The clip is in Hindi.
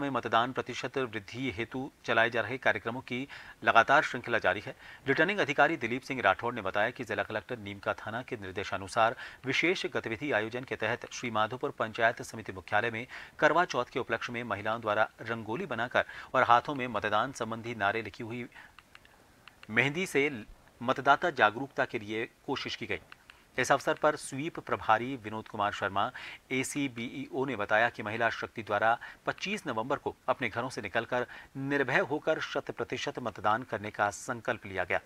में मतदान प्रतिशत वृद्धि हेतु चलाए जा रहे कार्यक्रमों की लगातार श्रृंखला जारी है रिटर्निंग अधिकारी दिलीप सिंह राठौड़ ने बताया कि जिला कलेक्टर नीमका थाना के निर्देशानुसार विशेष गतिविधि आयोजन के तहत श्री माधोपुर पंचायत समिति मुख्यालय में करवा चौथ के उपलक्ष्य में महिलाओं द्वारा रंगोली बनाकर और हाथों में मतदान संबंधी नारे लिखी हुई मेहंदी से मतदाता जागरूकता के लिए कोशिश की गई इस अवसर पर स्वीप प्रभारी विनोद कुमार शर्मा एसीबीईओ e ने बताया कि महिला शक्ति द्वारा 25 नवंबर को अपने घरों से निकलकर निर्भय होकर शत प्रतिशत मतदान करने का संकल्प लिया गया